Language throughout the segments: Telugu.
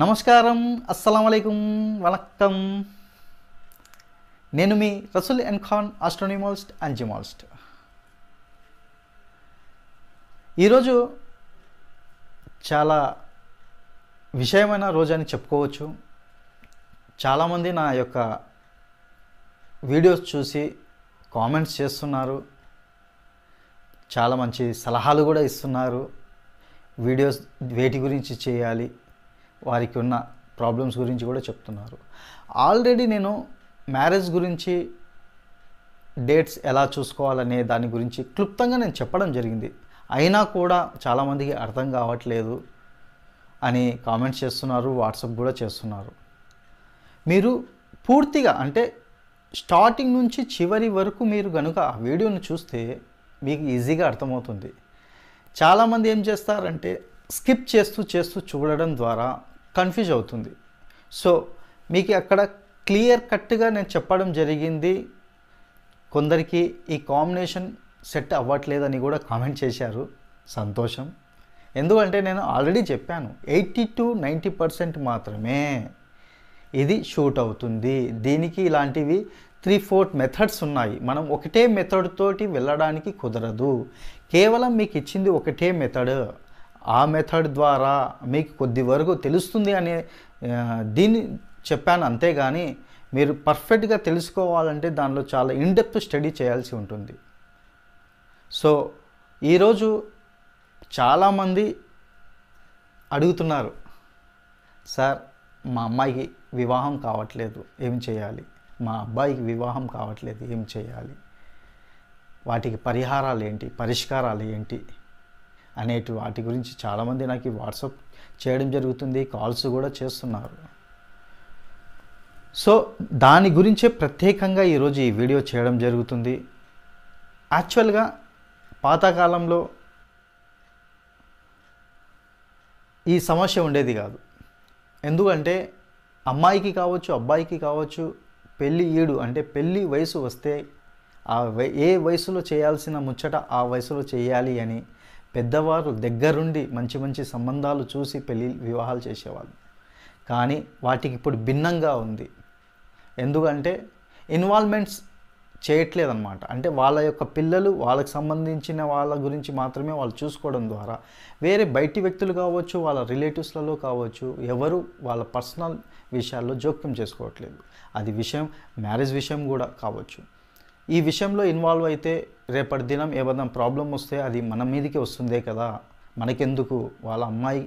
నమస్కారం అస్సలం అయికం వనక్కం నేను మీ Rasool and Khan astronumerologist and gemologist ఈరోజు చాలా విషయమైన రోజు అని చెప్పుకోవచ్చు చాలామంది నా యొక్క వీడియోస్ చూసి కామెంట్స్ చేస్తున్నారు చాలా మంచి సలహాలు కూడా ఇస్తున్నారు వీడియోస్ వేటి గురించి చేయాలి వారికి ఉన్న ప్రాబ్లమ్స్ గురించి కూడా చెప్తున్నారు ఆల్రెడీ నేను మ్యారేజ్ గురించి డేట్స్ ఎలా చూసుకోవాలనే దాని గురించి క్లుప్తంగా నేను చెప్పడం జరిగింది అయినా కూడా చాలామందికి అర్థం కావట్లేదు అని కామెంట్స్ చేస్తున్నారు వాట్సాప్ కూడా చేస్తున్నారు మీరు పూర్తిగా అంటే స్టార్టింగ్ నుంచి చివరి వరకు మీరు కనుక ఆ వీడియోను చూస్తే మీకు ఈజీగా అర్థమవుతుంది చాలామంది ఏం చేస్తారంటే స్కిప్ చేస్తూ చేస్తూ చూడడం ద్వారా కన్ఫ్యూజ్ అవుతుంది సో మీకు అక్కడ క్లియర్ కట్గా నేను చెప్పడం జరిగింది కొందరికి ఈ కాంబినేషన్ సెట్ అవ్వట్లేదని కూడా కామెంట్ చేశారు సంతోషం ఎందుకంటే నేను ఆల్రెడీ చెప్పాను ఎయిటీ టు నైంటీ పర్సెంట్ మాత్రమే ఇది షూట్ అవుతుంది దీనికి ఇలాంటివి త్రీ ఫోర్త్ మెథడ్స్ ఉన్నాయి మనం ఒకటే మెథడ్ తోటి వెళ్ళడానికి కుదరదు కేవలం మీకు ఇచ్చింది ఒకటే మెథడ్ ఆ మెథడ్ ద్వారా మీకు కొద్ది వరకు తెలుస్తుంది అనే దీన్ని చెప్పాను అంతేగాని మీరు పర్ఫెక్ట్గా తెలుసుకోవాలంటే దానిలో చాలా ఇన్డెప్త్ స్టడీ చేయాల్సి ఉంటుంది సో ఈరోజు చాలామంది అడుగుతున్నారు సార్ మా అమ్మాయికి వివాహం కావట్లేదు ఏం చేయాలి మా అబ్బాయికి వివాహం కావట్లేదు ఏం చేయాలి వాటికి పరిహారాలు ఏంటి పరిష్కారాలు ఏంటి అనేటి వాటి గురించి చాలామంది నాకు వాట్సాప్ చేయడం జరుగుతుంది కాల్స్ కూడా చేస్తున్నారు సో దాని గురించే ప్రత్యేకంగా ఈరోజు ఈ వీడియో చేయడం జరుగుతుంది యాక్చువల్గా పాతకాలంలో ఈ సమస్య ఉండేది కాదు ఎందుకంటే అమ్మాయికి కావచ్చు అబ్బాయికి కావచ్చు పెళ్ళి ఈడు అంటే పెళ్ళి వయసు వస్తే ఆ ఏ వయసులో చేయాల్సిన ముచ్చట ఆ వయసులో చేయాలి అని పెద్దవారు దగ్గరుండి మంచి మంచి సంబంధాలు చూసి పెళ్ళి వివాహాలు చేసేవాళ్ళు కానీ వాటికి ఇప్పుడు భిన్నంగా ఉంది ఎందుకంటే ఇన్వాల్వ్మెంట్స్ చేయట్లేదన్నమాట అంటే వాళ్ళ యొక్క పిల్లలు వాళ్ళకి సంబంధించిన వాళ్ళ గురించి మాత్రమే వాళ్ళు చూసుకోవడం ద్వారా వేరే బయటి వ్యక్తులు కావచ్చు వాళ్ళ రిలేటివ్స్లలో కావచ్చు ఎవరు వాళ్ళ పర్సనల్ విషయాల్లో జోక్యం చేసుకోవట్లేదు అది విషయం మ్యారేజ్ విషయం కూడా కావచ్చు ఈ విషయంలో ఇన్వాల్వ్ అయితే రేపటి దినం ఏమైనా ప్రాబ్లం వస్తే అది మన మీదకి వస్తుందే కదా మనకెందుకు వాళ్ళ అమ్మాయి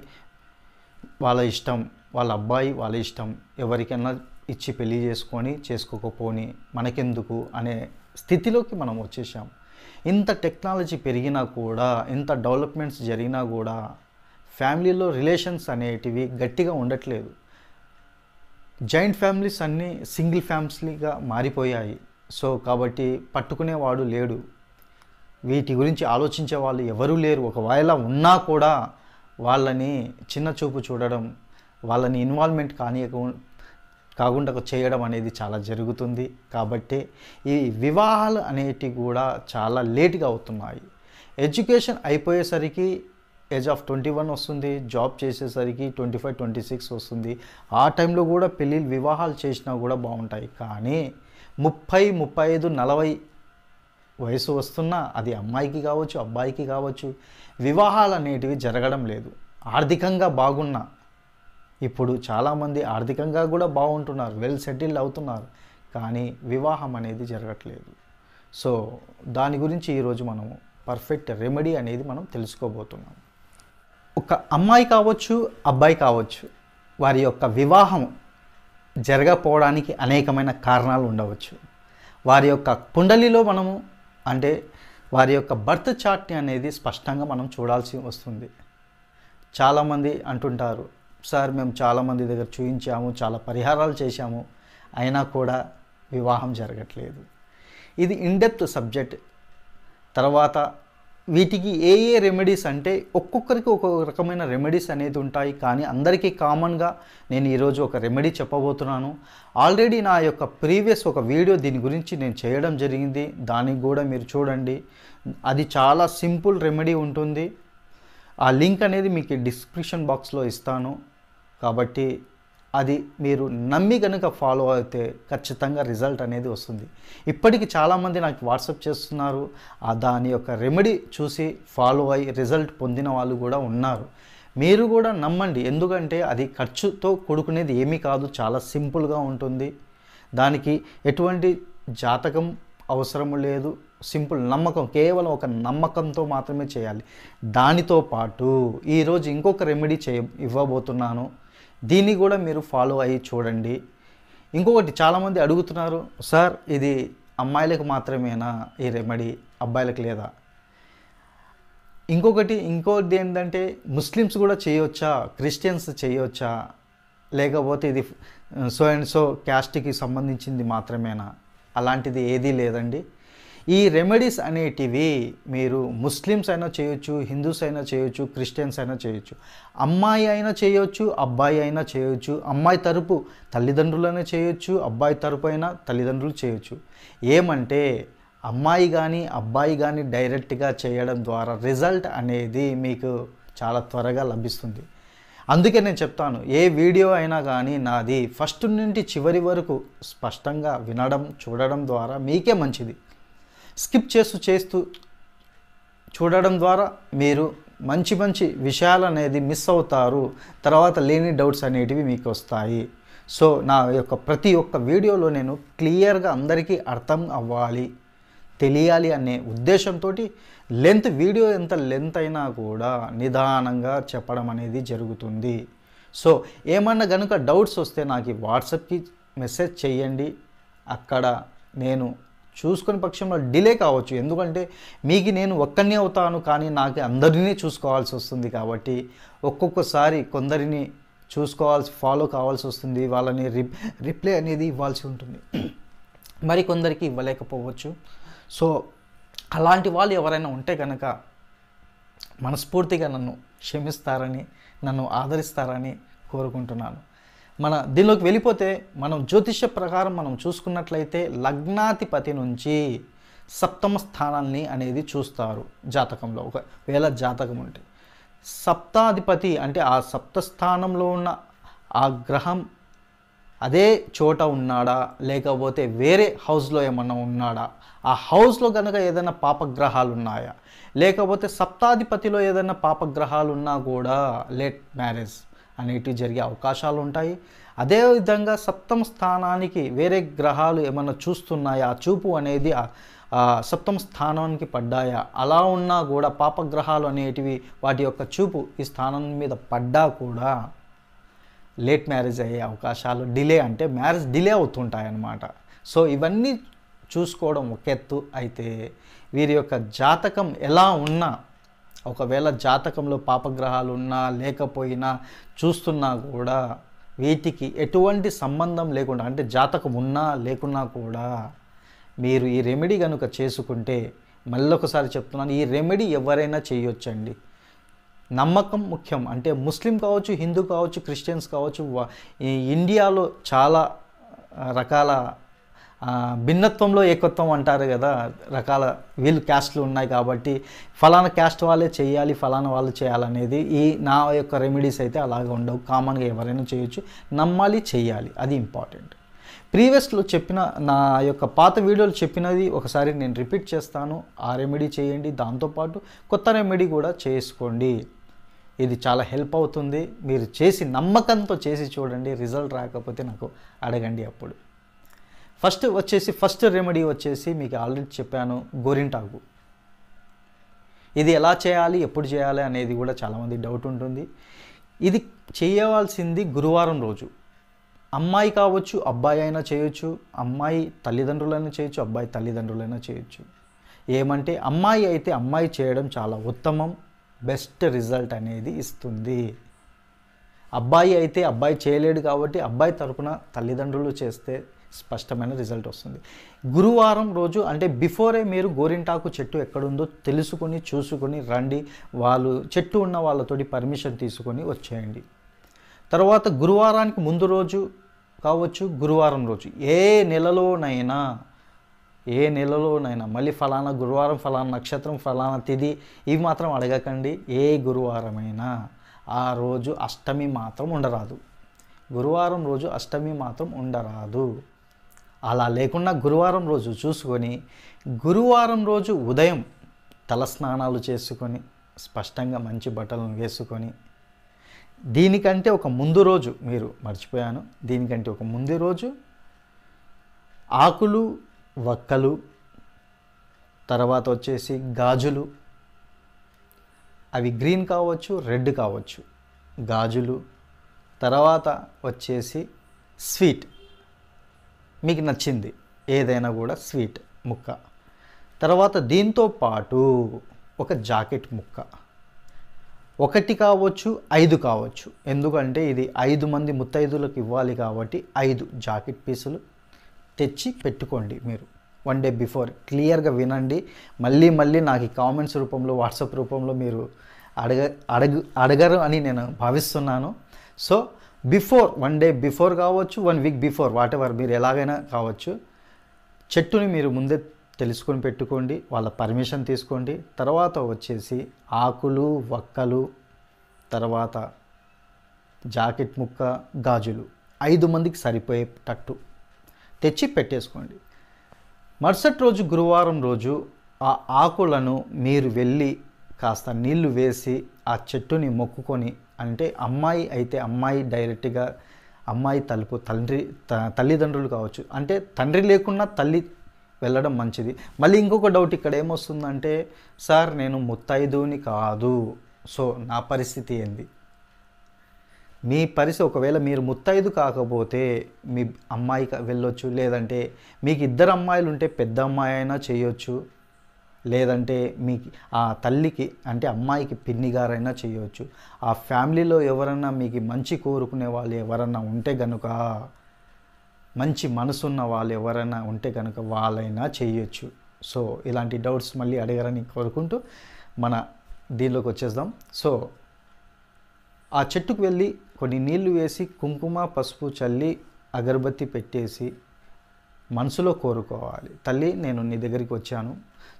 వాళ్ళ ఇష్టం వాళ్ళ అబ్బాయి వాళ్ళ ఇష్టం ఎవరికైనా ఇచ్చి పెళ్లి చేసుకొని చేసుకోకపోని మనకెందుకు అనే స్థితిలోకి మనం వచ్చేసాం ఇంత టెక్నాలజీ పెరిగినా కూడా ఇంత డెవలప్మెంట్స్ జరిగినా కూడా ఫ్యామిలీలో రిలేషన్స్ అనేటివి గట్టిగా ఉండట్లేదు జాయింట్ ఫ్యామిలీస్ అన్నీ సింగిల్ ఫ్యామిలీగా మారిపోయాయి సో కాబట్టి పట్టుకునేవాడు లేడు వీటి గురించి ఆలోచించే వాళ్ళు ఎవరూ లేరు ఒకవేళ ఉన్నా కూడా వాళ్ళని చిన్న చూపు చూడడం వాళ్ళని ఇన్వాల్వ్మెంట్ కానీ కాకుండా చేయడం అనేది చాలా జరుగుతుంది కాబట్టి ఈ వివాహాలు అనేటివి కూడా చాలా లేట్గా అవుతున్నాయి ఎడ్యుకేషన్ అయిపోయేసరికి ఏజ్ ఆఫ్ ట్వంటీ వన్ వస్తుంది జాబ్ చేసేసరికి ట్వంటీ ఫైవ్ ట్వంటీ సిక్స్ వస్తుంది ఆ టైంలో కూడా పెళ్ళిళ్ళు వివాహాలు చేసినా కూడా బాగుంటాయి కానీ ముప్పై ముప్పై ఐదు నలభై వయసు వస్తున్నా అది అమ్మాయికి కావచ్చు అబ్బాయికి కావచ్చు వివాహాలు అనేటివి జరగడం లేదు ఆర్థికంగా బాగున్నా ఇప్పుడు చాలామంది ఆర్థికంగా కూడా బాగుంటున్నారు వెల్ సెటిల్డ్ అవుతున్నారు కానీ వివాహం అనేది జరగట్లేదు సో దాని గురించి ఈరోజు మనము పర్ఫెక్ట్ రెమెడీ అనేది మనం తెలుసుకోబోతున్నాం ఒక అమ్మాయి కావచ్చు అబ్బాయి కావచ్చు వారి యొక్క వివాహం జరగపోవడానికి అనేకమైన కారణాలు ఉండవచ్చు వారి యొక్క కుండలిలో మనము అంటే వారి యొక్క బర్త్ చార్ట్ని అనేది స్పష్టంగా మనం చూడాల్సి వస్తుంది చాలామంది అంటుంటారు సార్ మేము చాలామంది దగ్గర చూయించాము చాలా పరిహారాలు చేశాము అయినా కూడా వివాహం జరగట్లేదు ఇది ఇన్డెప్త్ సబ్జెక్ట్ తర్వాత వీటికి ఏ ఏ రెమెడీస్ అంటే ఒక్కొక్కరికి ఒక్కొక్క రకమైన రెమెడీస్ అనేది ఉంటాయి కానీ అందరికీ కామన్గా నేను ఈరోజు ఒక రెమెడీ చెప్పబోతున్నాను ఆల్రెడీ నా యొక్క ప్రీవియస్ ఒక వీడియో దీని గురించి నేను చేయడం జరిగింది దానికి కూడా మీరు చూడండి అది చాలా సింపుల్ రెమెడీ ఉంటుంది ఆ లింక్ అనేది మీకు డిస్క్రిప్షన్ బాక్స్లో ఇస్తాను కాబట్టి అది మీరు నమ్మి కనుక ఫాలో అయితే ఖచ్చితంగా రిజల్ట్ అనేది వస్తుంది ఇప్పటికి చాలామంది నాకు వాట్సాప్ చేస్తున్నారు దాని యొక్క రెమెడీ చూసి ఫాలో అయ్యి రిజల్ట్ పొందిన వాళ్ళు కూడా ఉన్నారు మీరు కూడా నమ్మండి ఎందుకంటే అది ఖర్చుతో కొడుకునేది ఏమీ కాదు చాలా సింపుల్గా ఉంటుంది దానికి ఎటువంటి జాతకం అవసరము లేదు సింపుల్ నమ్మకం కేవలం ఒక నమ్మకంతో మాత్రమే చేయాలి దానితో పాటు ఈరోజు ఇంకొక రెమెడీ చేయ ఇవ్వబోతున్నాను దీన్ని కూడా మీరు ఫాలో అయ్యి చూడండి ఇంకొకటి చాలామంది అడుగుతున్నారు సార్ ఇది అమ్మాయిలకు మాత్రమేనా ఈ రెమెడీ అబ్బాయిలకు లేదా ఇంకొకటి ఇంకోటి ఏంటంటే ముస్లిమ్స్ కూడా చేయొచ్చా క్రిస్టియన్స్ చేయొచ్చా లేకపోతే ఇది సో అండ్ సో క్యాస్ట్కి సంబంధించింది మాత్రమేనా అలాంటిది ఏదీ లేదండి ఈ రెమెడీస్ అనేటివి మీరు ముస్లిమ్స్ అయినా చేయొచ్చు హిందూస్ అయినా చేయొచ్చు క్రిస్టియన్స్ అయినా చేయొచ్చు అమ్మాయి అయినా చేయొచ్చు అబ్బాయి అయినా చేయొచ్చు అమ్మాయి తరపు తల్లిదండ్రులైనా చేయొచ్చు అబ్బాయి తరపు అయినా తల్లిదండ్రులు చేయొచ్చు ఏమంటే అమ్మాయి కానీ అబ్బాయి కానీ డైరెక్ట్గా చేయడం ద్వారా రిజల్ట్ అనేది మీకు చాలా త్వరగా లభిస్తుంది అందుకే నేను చెప్తాను ఏ వీడియో అయినా కానీ నాది ఫస్ట్ నుండి చివరి వరకు స్పష్టంగా వినడం చూడడం ద్వారా మీకే మంచిది స్కిప్ చేస్తూ చేస్తూ చూడడం ద్వారా మీరు మంచి మంచి విషయాలు అనేది మిస్ అవుతారు తర్వాత లేని డౌట్స్ అనేటివి మీకు వస్తాయి సో నా యొక్క ప్రతి ఒక్క వీడియోలో నేను క్లియర్గా అందరికీ అర్థం అవ్వాలి తెలియాలి అనే ఉద్దేశంతో లెంత్ వీడియో ఎంత లెంత్ అయినా కూడా నిదానంగా చెప్పడం అనేది జరుగుతుంది సో ఏమన్నా కనుక డౌట్స్ వస్తే నాకు వాట్సాప్కి మెసేజ్ చేయండి అక్కడ నేను చూసుకునే పక్షంలో డిలే కావచ్చు ఎందుకంటే మీకు నేను ఒక్కరినే అవుతాను కానీ నాకు అందరినీ చూసుకోవాల్సి వస్తుంది కాబట్టి ఒక్కొక్కసారి కొందరిని చూసుకోవాల్సి ఫాలో కావాల్సి వస్తుంది వాళ్ళని రి రిప్లై అనేది ఇవ్వాల్సి ఉంటుంది మరి కొందరికి ఇవ్వలేకపోవచ్చు సో అలాంటి వాళ్ళు ఎవరైనా ఉంటే కనుక మనస్ఫూర్తిగా నన్ను క్షమిస్తారని నన్ను ఆదరిస్తారని కోరుకుంటున్నాను మన దీనిలోకి వెళ్ళిపోతే మనం జ్యోతిష్య ప్రకారం మనం చూసుకున్నట్లయితే లగ్నాధిపతి నుంచి సప్తమ స్థానాన్ని అనేది చూస్తారు జాతకంలో ఒకవేళ జాతకం ఉంటే సప్తాధిపతి అంటే ఆ సప్త స్థానంలో ఉన్న ఆ గ్రహం అదే చోట ఉన్నాడా లేకపోతే వేరే హౌస్లో ఏమన్నా ఉన్నాడా ఆ హౌస్లో కనుక ఏదైనా పాపగ్రహాలు ఉన్నాయా లేకపోతే సప్తాధిపతిలో ఏదైనా పాపగ్రహాలు ఉన్నా కూడా లేట్ మ్యారేజ్ అనేటివి జరిగే అవకాశాలు ఉంటాయి అదేవిధంగా సప్తమ స్థానానికి వేరే గ్రహాలు ఏమైనా చూస్తున్నాయా ఆ చూపు అనేది సప్తమ స్థానానికి పడ్డాయా అలా ఉన్నా కూడా పాపగ్రహాలు అనేటివి వాటి యొక్క చూపు ఈ స్థానం మీద పడ్డా కూడా లేట్ మ్యారేజ్ అయ్యే అవకాశాలు డిలే అంటే మ్యారేజ్ డిలే అవుతుంటాయి అన్నమాట సో ఇవన్నీ చూసుకోవడం ఒక ఎత్తు అయితే వీరి యొక్క జాతకం ఎలా ఉన్నా ఒకవేళ జాతకంలో పాపగ్రహాలు ఉన్నా లేకపోయినా చూస్తున్నా కూడా వీటికి ఎటువంటి సంబంధం లేకుండా అంటే జాతకం ఉన్నా లేకున్నా కూడా మీరు ఈ రెమెడీ కనుక చేసుకుంటే మళ్ళొకసారి చెప్తున్నాను ఈ రెమెడీ ఎవరైనా చేయొచ్చండి నమ్మకం ముఖ్యం అంటే ముస్లిం కావచ్చు హిందూ కావచ్చు క్రిస్టియన్స్ కావచ్చు ఇండియాలో చాలా రకాల భిన్నత్వంలో ఏకత్వం అంటారు కదా రకాల వీళ్ళు క్యాస్ట్లు ఉన్నాయి కాబట్టి ఫలానా క్యాస్ట్ వాళ్ళే చేయాలి ఫలానా వాళ్ళు చేయాలనేది ఈ నా యొక్క రెమెడీస్ అయితే అలాగ ఉండవు కామన్గా ఎవరైనా చేయొచ్చు నమ్మాలి చేయాలి అది ఇంపార్టెంట్ ప్రీవియస్లో చెప్పిన నా యొక్క పాత వీడియోలు చెప్పినది ఒకసారి నేను రిపీట్ చేస్తాను ఆ రెమెడీ చేయండి దాంతోపాటు కొత్త రెమెడీ కూడా చేసుకోండి ఇది చాలా హెల్ప్ అవుతుంది మీరు చేసి నమ్మకంతో చేసి చూడండి రిజల్ట్ రాకపోతే నాకు అడగండి అప్పుడు ఫస్ట్ వచ్చేసి ఫస్ట్ రెమెడీ వచ్చేసి మీకు ఆల్రెడీ చెప్పాను గోరింటాకు ఇది ఎలా చేయాలి ఎప్పుడు చేయాలి అనేది కూడా చాలామంది డౌట్ ఉంటుంది ఇది చేయవలసింది గురువారం రోజు అమ్మాయి కావచ్చు అబ్బాయి అయినా చేయొచ్చు అమ్మాయి తల్లిదండ్రులైనా చేయొచ్చు అబ్బాయి తల్లిదండ్రులైనా చేయొచ్చు ఏమంటే అమ్మాయి అయితే అమ్మాయి చేయడం చాలా ఉత్తమం బెస్ట్ రిజల్ట్ అనేది ఇస్తుంది అబ్బాయి అయితే అబ్బాయి చేయలేడు కాబట్టి అబ్బాయి తరపున తల్లిదండ్రులు చేస్తే స్పష్టమైన రిజల్ట్ వస్తుంది గురువారం రోజు అంటే బిఫోరే మీరు గోరింటాకు చెట్టు ఎక్కడుందో తెలుసుకొని చూసుకొని రండి వాళ్ళు చెట్టు ఉన్న వాళ్ళతోటి పర్మిషన్ తీసుకొని వచ్చేయండి తర్వాత గురువారానికి ముందు రోజు కావచ్చు గురువారం రోజు ఏ నెలలోనైనా ఏ నెలలోనైనా మళ్ళీ ఫలానా గురువారం ఫలానా నక్షత్రం ఫలానా తిది ఇవి మాత్రం అడగకండి ఏ గురువారమైనా ఆ రోజు అష్టమి మాత్రం ఉండరాదు గురువారం రోజు అష్టమి మాత్రం ఉండరాదు అలా లేకుండా గురువారం రోజు చూసుకొని గురువారం రోజు ఉదయం తలస్నానాలు చేసుకొని స్పష్టంగా మంచి బట్టలను వేసుకొని దీనికంటే ఒక ముందు రోజు మీరు మర్చిపోయాను దీనికంటే ఒక ముందు రోజు ఆకులు వక్కలు తర్వాత వచ్చేసి గాజులు అవి గ్రీన్ కావచ్చు రెడ్ కావచ్చు గాజులు తర్వాత వచ్చేసి స్వీట్ మీకు నచ్చింది ఏదైనా కూడా స్వీట్ ముక్క తర్వాత దీంతో పాటు ఒక జాకెట్ ముక్క ఒకటి కావచ్చు ఐదు కావచ్చు ఎందుకంటే ఇది ఐదు మంది ముత్తైదులకు ఇవ్వాలి కాబట్టి ఐదు జాకెట్ పీసులు తెచ్చి పెట్టుకోండి మీరు వన్ డే బిఫోర్ క్లియర్గా వినండి మళ్ళీ మళ్ళీ నాకు ఈ కామెంట్స్ రూపంలో వాట్సాప్ రూపంలో మీరు అడగ అడగ అడగరు అని నేను భావిస్తున్నాను so before one day before కావచ్చు one week before whatever మీరు ఎలాగైనా కావచ్చు చెట్టుని మీరు ముందే తెలుసుకొని పెట్టుకోండి వాళ్ళ పర్మిషన్ తీసుకోండి తర్వాత వచ్చేసి ఆకులు వక్కలు తర్వాత జాకెట్ ముక్క గాజులు ఐదు మందికి సరిపోయేటట్టు తెచ్చి పెట్టేసుకోండి మరుసటి రోజు గురువారం రోజు ఆ ఆకులను మీరు వెళ్ళి కాస్త నీళ్లు వేసి ఆ చెట్టుని మొక్కుకొని అంటే అమ్మాయి అయితే అమ్మాయి డైరెక్ట్గా అమ్మాయి తలుపు తండ్రి తల్లిదండ్రులు కావచ్చు అంటే తండ్రి లేకున్నా తల్లి వెళ్ళడం మంచిది మళ్ళీ ఇంకొక డౌట్ ఇక్కడ ఏమొస్తుందంటే సార్ నేను ముత్తైదుని కాదు సో నా పరిస్థితి ఏంది మీ పరిస్థితి ఒకవేళ మీరు ముత్తైదు కాకపోతే మీ అమ్మాయి వెళ్ళొచ్చు లేదంటే మీకు ఇద్దరు అమ్మాయిలు ఉంటే పెద్ద అమ్మాయి అయినా చేయొచ్చు లేదంటే మీ ఆ తల్లికి అంటే అమ్మాయికి పిన్ని గారైనా చేయవచ్చు ఆ ఫ్యామిలీలో ఎవరైనా మీకు మంచి కోరుకునే వాళ్ళు ఎవరైనా ఉంటే గనుక మంచి మనసున్న వాళ్ళు ఎవరైనా ఉంటే కనుక వాళ్ళైనా చేయొచ్చు సో ఇలాంటి డౌట్స్ మళ్ళీ అడగరని కోరుకుంటూ మన దీనిలోకి వచ్చేద్దాం సో ఆ చెట్టుకు వెళ్ళి కొన్ని నీళ్లు వేసి కుంకుమ పసుపు చల్లి అగరబత్తి పెట్టేసి మనసులో కోరుకోవాలి తల్లి నేను నీ దగ్గరికి వచ్చాను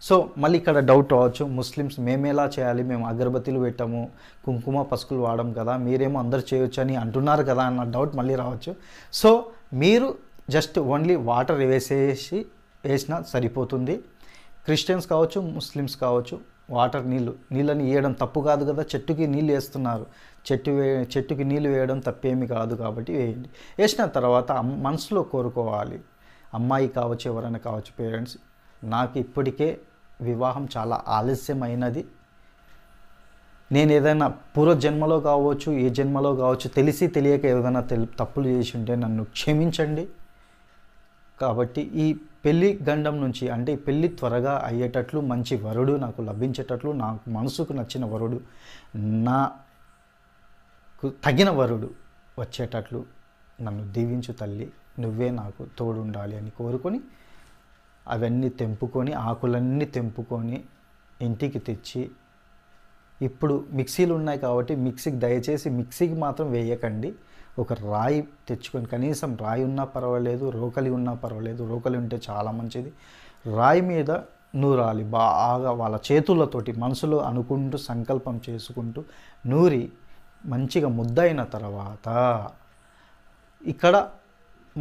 సో మళ్ళీ ఇక్కడ డౌట్ అవ్వచ్చు ముస్లిమ్స్ మేమేలా చేయాలి మేము అగరబత్తీలు పెట్టాము కుంకుమ పసుకులు వాడము కదా మీరేమో అందరు చేయొచ్చు అని అంటున్నారు కదా అన్న డౌట్ మళ్ళీ రావచ్చు సో మీరు జస్ట్ ఓన్లీ వాటర్ వేసేసి వేసినా సరిపోతుంది క్రిస్టియన్స్ కావచ్చు ముస్లిమ్స్ కావచ్చు వాటర్ నీళ్ళు నీళ్ళని వేయడం తప్పు కాదు కదా చెట్టుకి నీళ్ళు వేస్తున్నారు చెట్టు వే చెట్టుకి నీళ్ళు వేయడం తప్పేమి కాదు కాబట్టి వేయండి వేసిన తర్వాత మనసులో కోరుకోవాలి అమ్మాయి కావచ్చు ఎవరైనా కావచ్చు పేరెంట్స్ నాకు ఇప్పటికే వివాహం చాలా ఆలస్యమైనది నేను ఏదైనా పూర్వజన్మలో కావచ్చు ఏ జన్మలో కావచ్చు తెలిసి తెలియక ఏదైనా తెలి తప్పులు చేసి ఉంటే నన్ను క్షమించండి కాబట్టి ఈ పెళ్ళి గండం నుంచి అంటే పెళ్ళి త్వరగా అయ్యేటట్లు మంచి వరుడు నాకు లభించేటట్లు నాకు మనసుకు నచ్చిన వరుడు నాకు తగిన వరుడు వచ్చేటట్లు నన్ను దీవించు తల్లి నువ్వే నాకు తోడు ఉండాలి అని కోరుకొని అవన్నీ తెంపుకొని ఆకులన్నీ తెంపుకొని ఇంటికి తెచ్చి ఇప్పుడు మిక్సీలు ఉన్నాయి కాబట్టి మిక్సీకి దయచేసి మిక్సీకి మాత్రం వేయకండి ఒక రాయి తెచ్చుకొని కనీసం రాయి ఉన్నా పర్వాలేదు రోకలి ఉన్నా పర్వాలేదు రోకలి ఉంటే చాలా మంచిది రాయి మీద నూరాలి బాగా వాళ్ళ చేతులతోటి మనసులో అనుకుంటూ సంకల్పం చేసుకుంటూ నూరి మంచిగా ముద్దయిన తర్వాత ఇక్కడ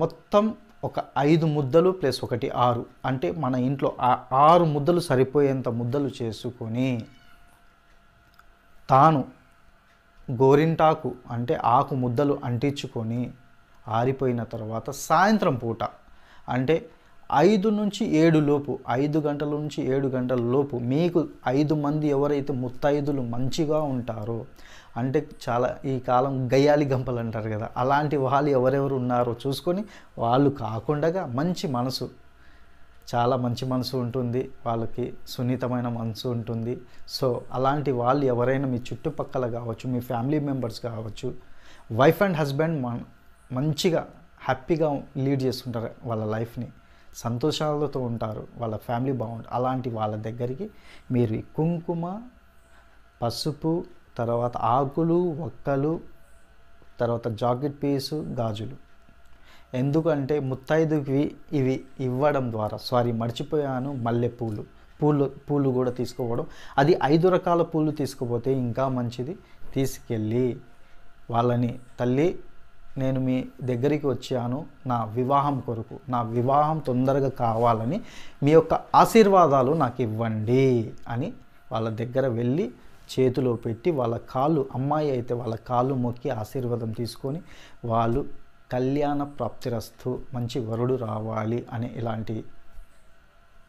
మొత్తం ఒక ఐదు ముద్దలు ప్లస్ ఒకటి ఆరు అంటే మన ఇంట్లో ఆ ఆరు ముద్దలు సరిపోయేంత ముద్దలు చేసుకొని తాను గోరింటాకు అంటే ఆకు ముద్దలు అంటించుకొని ఆరిపోయిన తర్వాత సాయంత్రం పూట అంటే ఐదు నుంచి ఏడు లోపు ఐదు గంటల నుంచి ఏడు గంటల లోపు మీకు ఐదు మంది ఎవరైతే ముత్తైదులు మంచిగా ఉంటారో అంటే చాలా ఈ కాలం గయ్యాలి గంపలు అంటారు కదా అలాంటి వాళ్ళు ఎవరెవరు ఉన్నారో చూసుకొని వాళ్ళు కాకుండా మంచి మనసు చాలా మంచి మనసు ఉంటుంది వాళ్ళకి సున్నితమైన మనసు ఉంటుంది సో అలాంటి వాళ్ళు ఎవరైనా మీ చుట్టుపక్కల కావచ్చు మీ ఫ్యామిలీ మెంబర్స్ కావచ్చు వైఫ్ అండ్ హస్బెండ్ మంచిగా హ్యాపీగా లీడ్ చేస్తుంటారు వాళ్ళ లైఫ్ని సంతోషాలతో ఉంటారు వాళ్ళ ఫ్యామిలీ బాగుంటుంది అలాంటి వాళ్ళ దగ్గరికి మీరు కుంకుమ పసుపు తర్వాత ఆకులు ఒక్కలు తర్వాత జాకెట్ పీసు గాజులు ఎందుకంటే ముత్తైదుకి ఇవి ఇవ్వడం ద్వారా సారీ మర్చిపోయాను మల్లె పూలు పూలు పూలు కూడా తీసుకోవడం అది ఐదు రకాల పూలు తీసుకుపోతే ఇంకా మంచిది తీసుకెళ్ళి వాళ్ళని తల్లి నేను మీ దగ్గరికి వచ్చాను నా వివాహం కొరకు నా వివాహం తొందరగా కావాలని మీ యొక్క ఆశీర్వాదాలు నాకు ఇవ్వండి అని వాళ్ళ దగ్గర వెళ్ళి చేతిలో పెట్టి వాళ్ళ కాళ్ళు అమ్మాయి అయితే వాళ్ళ కాళ్ళు మొక్కి ఆశీర్వాదం తీసుకొని వాళ్ళు కళ్యాణ ప్రాప్తిరస్తు మంచి వరుడు రావాలి అని ఇలాంటి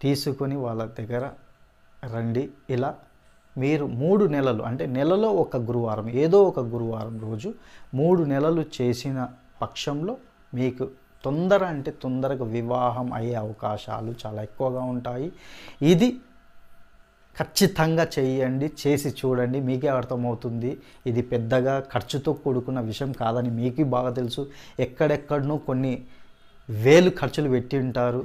తీసుకొని వాళ్ళ దగ్గర రండి ఇలా మీరు మూడు నెలలు అంటే నెలలో ఒక గురువారం ఏదో ఒక గురువారం రోజు మూడు నెలలు చేసిన పక్షంలో మీకు తొందర అంటే తొందరగా వివాహం అయ్యే అవకాశాలు చాలా ఎక్కువగా ఉంటాయి ఇది ఖచ్చితంగా చేయండి చేసి చూడండి మీకే అర్థమవుతుంది ఇది పెద్దగా ఖర్చుతో కూడుకున్న విషయం కాదని మీకు బాగా తెలుసు ఎక్కడెక్కడనో కొన్ని వేలు ఖర్చులు పెట్టి ఉంటారు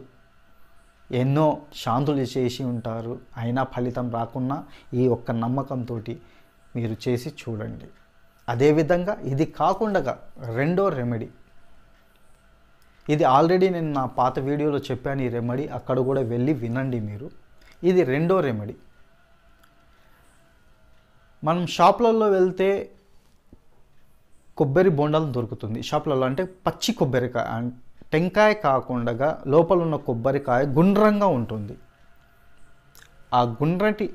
ఎన్నో శాంతులు చేసి ఉంటారు అయినా ఫలితం రాకున్నా ఈ ఒక్క నమ్మకంతో మీరు చేసి చూడండి అదేవిధంగా ఇది కాకుండా రెండో రెమెడీ ఇది ఆల్రెడీ నేను నా పాత వీడియోలో చెప్పాను ఈ రెమెడీ అక్కడ కూడా వెళ్ళి వినండి మీరు ఇది రెండో రెమెడీ మనం షాప్లలో వెళ్తే కొబ్బరి బొండలు దొరుకుతుంది షాప్లలో అంటే పచ్చి కొబ్బరికాయ టెంకాయ కాకుండా లోపల ఉన్న కొబ్బరికాయ గుండ్రంగా ఉంటుంది ఆ గుండ్రటి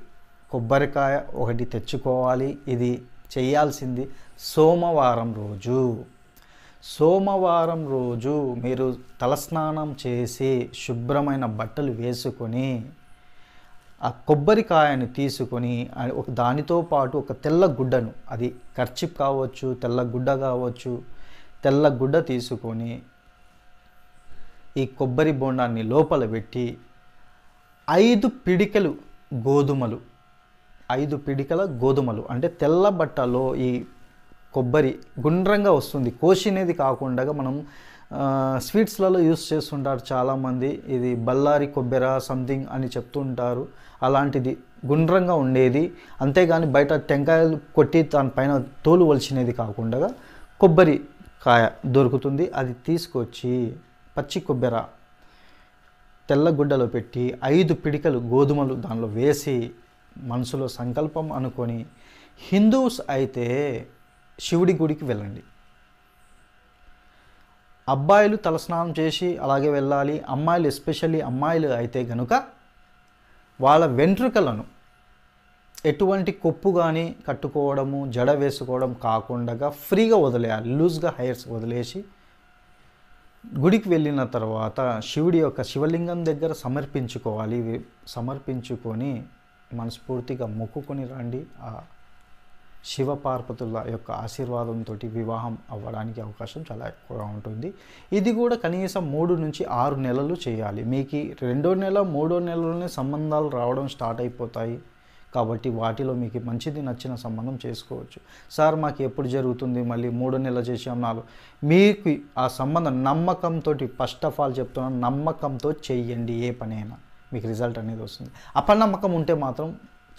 కొబ్బరికాయ ఒకటి తెచ్చుకోవాలి ఇది చేయాల్సింది సోమవారం రోజు సోమవారం రోజు మీరు తలస్నానం చేసి శుభ్రమైన బట్టలు వేసుకొని ఆ కొబ్బరికాయను తీసుకొని ఒక దానితో పాటు ఒక తెల్ల గుడ్డను అది కర్చిప్ కావచ్చు తెల్ల గుడ్డ కావచ్చు తెల్ల గుడ్డ తీసుకొని ఈ కొబ్బరి బోండాన్ని లోపల పెట్టి ఐదు పిడికలు గోధుమలు ఐదు పిడికల గోధుమలు అంటే తెల్ల బట్టలో ఈ కొబ్బరి గుండ్రంగా వస్తుంది కోసినేది కాకుండా మనం స్వీట్స్లలో యూస్ చేస్తుంటారు చాలామంది ఇది బల్లారి కొబ్బెర సంథింగ్ అని చెప్తుంటారు అలాంటిది గుండ్రంగా ఉండేది అంతేగాని బయట టెంకాయలు కొట్టి దానిపైన తోలు వలిచినది కాకుండా కొబ్బరి కాయ దొరుకుతుంది అది తీసుకొచ్చి పచ్చి కొబ్బెర తెల్లగుడ్డలో పెట్టి ఐదు పిడికలు గోధుమలు దానిలో వేసి మనసులో సంకల్పం అనుకొని హిందూస్ అయితే శివుడి గుడికి వెళ్ళండి అబ్బాయిలు తలస్నానం చేసి అలాగే వెళ్ళాలి అమ్మాయిలు ఎస్పెషల్లీ అమ్మాయిలు అయితే గనుక వాళ్ళ వెంట్రుకలను ఎటువంటి కొప్పు కానీ కట్టుకోవడము జడ వేసుకోవడం కాకుండా ఫ్రీగా వదిలేయాలి లూజ్గా హైర్స్ వదిలేసి గుడికి వెళ్ళిన తర్వాత శివుడి యొక్క శివలింగం దగ్గర సమర్పించుకోవాలి సమర్పించుకొని మనస్ఫూర్తిగా మొక్కుకొని రండి ఆ శివ పార్వతుల యొక్క ఆశీర్వాదంతో వివాహం అవ్వడానికి అవకాశం చాలా ఎక్కువగా ఉంటుంది ఇది కూడా కనీసం మూడు నుంచి ఆరు నెలలు చేయాలి మీకు రెండో నెల మూడో నెలలోనే సంబంధాలు రావడం స్టార్ట్ అయిపోతాయి కాబట్టి వాటిలో మీకు మంచిది నచ్చిన సంబంధం చేసుకోవచ్చు సార్ మాకు ఎప్పుడు జరుగుతుంది మళ్ళీ మూడో నెలలు చేసాం నాలుగు మీకు ఆ సంబంధం నమ్మకంతో ఫస్ట్ ఆఫ్ ఆల్ చెప్తున్నాను నమ్మకంతో చెయ్యండి ఏ పనైనా మీకు రిజల్ట్ అనేది వస్తుంది అపనమ్మకం ఉంటే మాత్రం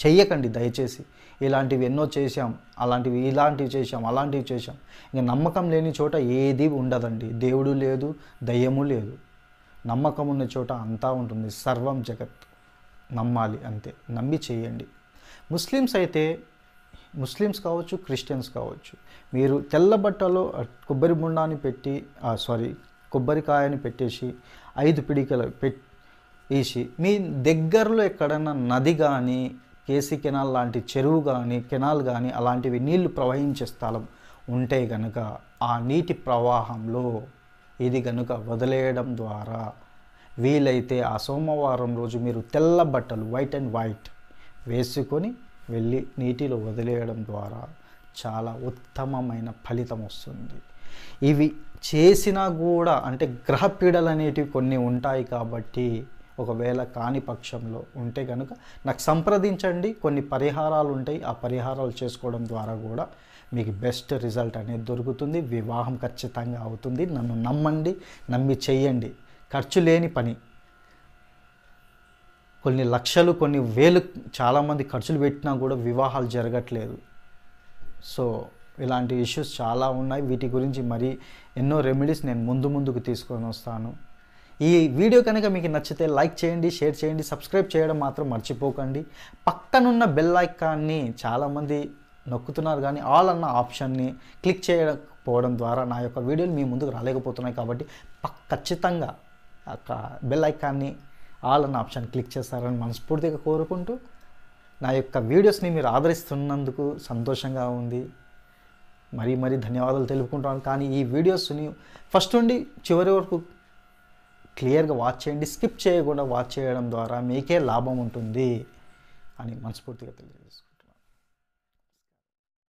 చెయ్యకండి దయచేసి ఇలాంటివి ఎన్నో చేశాం అలాంటివి ఇలాంటివి చేశాం అలాంటివి చేశాం ఇంకా నమ్మకం లేని చోట ఏది ఉండదండి దేవుడు లేదు దయ్యము లేదు నమ్మకం ఉన్న చోట అంతా ఉంటుంది సర్వం జగత్ నమ్మాలి అంతే నమ్మి చేయండి ముస్లిమ్స్ అయితే ముస్లిమ్స్ కావచ్చు క్రిస్టియన్స్ కావచ్చు మీరు తెల్ల బట్టలో కొబ్బరి బుండాన్ని పెట్టి సారీ కొబ్బరికాయని పెట్టేసి ఐదు పిడికలు పెట్టేసి వేసి మీ దగ్గరలో ఎక్కడైనా నది కానీ కేసీ కెనాల్ లాంటి చెరువు కానీ కెనాల్ కానీ అలాంటివి నీళ్లు ప్రవహించే స్థలం ఉంటే గనుక ఆ నీటి ప్రవాహంలో ఇది గనుక వదిలేయడం ద్వారా వీలైతే ఆ సోమవారం రోజు మీరు తెల్ల బట్టలు వైట్ అండ్ వైట్ వేసుకొని వెళ్ళి నీటిలో వదిలేయడం ద్వారా చాలా ఉత్తమమైన ఫలితం వస్తుంది ఇవి చేసినా కూడా అంటే గ్రహపీడలు అనేటివి కొన్ని ఉంటాయి కాబట్టి ఒకవేళ కాని పక్షంలో ఉంటే కనుక నాకు సంప్రదించండి కొన్ని పరిహారాలు ఉంటాయి ఆ పరిహారాలు చేసుకోవడం ద్వారా కూడా మీకు బెస్ట్ రిజల్ట్ అనేది దొరుకుతుంది వివాహం ఖచ్చితంగా అవుతుంది నన్ను నమ్మండి నమ్మి చేయండి ఖర్చు లేని పని కొన్ని లక్షలు కొన్ని వేలు చాలామంది ఖర్చులు పెట్టినా కూడా వివాహాలు జరగట్లేదు సో ఇలాంటి ఇష్యూస్ చాలా ఉన్నాయి వీటి గురించి మరి ఎన్నో రెమెడీస్ నేను ముందు ముందుకు తీసుకొని వస్తాను ఈ వీడియో కనుక మీకు నచ్చితే లైక్ చేయండి షేర్ చేయండి సబ్స్క్రైబ్ చేయడం మాత్రం మర్చిపోకండి పక్కనున్న బెల్ ఐకాన్ని చాలామంది నొక్కుతున్నారు కానీ ఆల్ అన్న ఆప్షన్ని క్లిక్ చేయకపోవడం ద్వారా నా యొక్క వీడియోలు మీ ముందుకు రాలేకపోతున్నాయి కాబట్టి ఖచ్చితంగా బెల్ ఐకాన్ని ఆల్ అన్న ఆప్షన్ క్లిక్ చేస్తారని మనస్ఫూర్తిగా కోరుకుంటూ నా యొక్క వీడియోస్ని మీరు ఆదరిస్తున్నందుకు సంతోషంగా ఉంది మరీ మరీ ధన్యవాదాలు తెలుపుకుంటాను కానీ ఈ వీడియోస్ని ఫస్ట్ నుండి చివరి వరకు క్లియర్గా వాచ్ చేయండి స్కిప్ చేయకుండా వాచ్ చేయడం ద్వారా మీకే లాభం ఉంటుంది అని మనస్ఫూర్తిగా తెలియజేస్తుంది